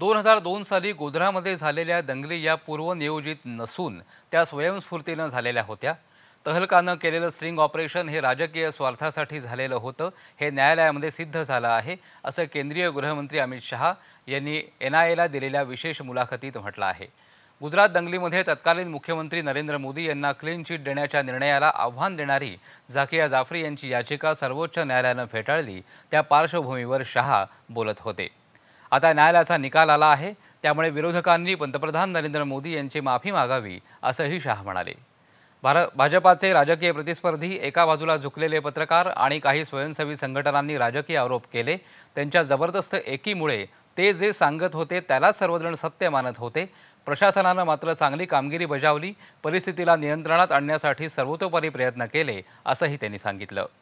दोन हजार दोन साली गोधरामध्ये झालेल्या दंगली या पूर्वनियोजित नसून त्या स्वयंस्फूर्तीनं झालेल्या होत्या तहलकानं केलेलं स्ट्रिंग ऑपरेशन हे राजकीय स्वार्थासाठी झालेलं होतं हे न्यायालयामध्ये सिद्ध झालं आहे असं केंद्रीय गृहमंत्री अमित शहा यांनी एन आय एला दिलेल्या विशेष मुलाखतीत म्हटलं आहे गुजरात दंगलीमध्ये तत्कालीन मुख्यमंत्री नरेंद्र मोदी यांना क्लीन चिट देण्याच्या निर्णयाला आव्हान देणारी झाकिया जाफरी यांची याचिका सर्वोच्च न्यायालयानं फेटाळली त्या पार्श्वभूमीवर शहा बोलत होते आता न्यायालयाचा निकाल आला आहे त्यामुळे विरोधकांनी पंतप्रधान नरेंद्र मोदी यांची माफी मागावी असंही शाह म्हणाले भार भाजपाचे राजकीय प्रतिस्पर्धी एका बाजूला झुकलेले पत्रकार आणि काही स्वयंसेवी संघटनांनी राजकीय आरोप केले त्यांच्या जबरदस्त एकीमुळे ते जे सांगत होते त्यालाच सर्वजण सत्य मानत होते प्रशासनानं मात्र चांगली कामगिरी बजावली परिस्थितीला नियंत्रणात आणण्यासाठी सर्वतोपरी प्रयत्न केले असंही त्यांनी सांगितलं